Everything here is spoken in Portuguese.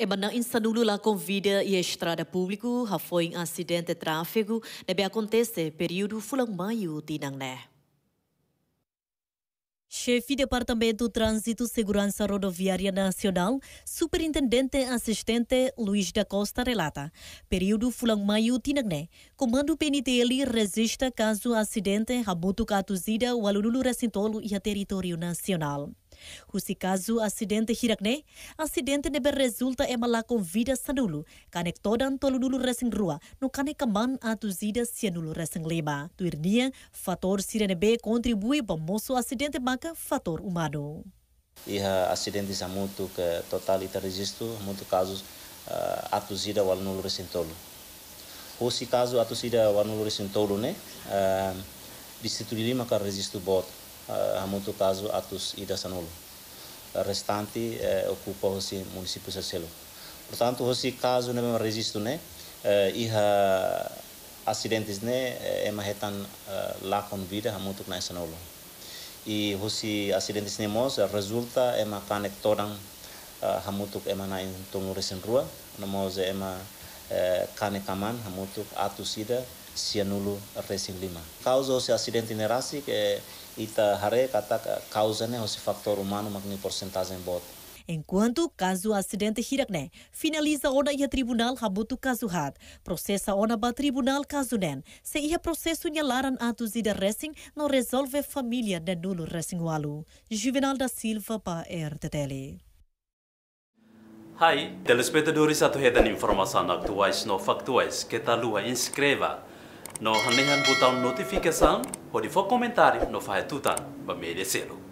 E eh, bandang instanulu la convida e estrada público ha foi um acidente de tráfego deve acontecer período fulang maio tinang né. Chefe do Departamento Trânsito Segurança Rodoviária Nacional, Superintendente Assistente Luiz da Costa relata, período fulang maio tinagné, comando PNTL resista caso acidente rabutu catuzida o alunulu racintolo e a território nacional. Husi caso acidente hirakne, acidente nebe resulta e malakon vida sanulu, kanek todan tolunulu resing rua, no kanek kaman zida sianulu resing lema. Tuirnia, fator sirenebe contribui para moço acidente maka fator humano. Iha acidentes a muito que total ita registro, muito casos uh, eh, atuzida wal nulo resing tolu. Husi atu zida wal nulo resing tolu ne, uh, eh, distitui lima ka registro bota. Ramuto eh, eh, eh, caso Atos e da Sanolo. Restante ocupa o município Sacelo. Portanto, o caso não é registro, né? Iha acidentes né é marretan lá com vida Ramuto na Sanolo. E o acidentes né resulta é uma conectoran Ramuto é uma na Tonuresen Rua, na mos é uma Eh, kane kaman hamutuk atu sida sianulu resin lima. Causa hosi acidente nerasi que ita hare kata causa ne hosi faktor humano magni porcentagem bot. Enquanto caso acidente hirakne, finaliza ona ia tribunal habutu caso hat, processa ona ba tribunal kazu nen, se ia processo laran atu racing no resolve família de nulu racing walu. Juvenal da Silva pa RTTL. E. Hai, telespectadores atuhetan informação atuais no factuais que tá lua inscreva no hanehan botão notificação ou de comentário no fahetutan para merecê-lo.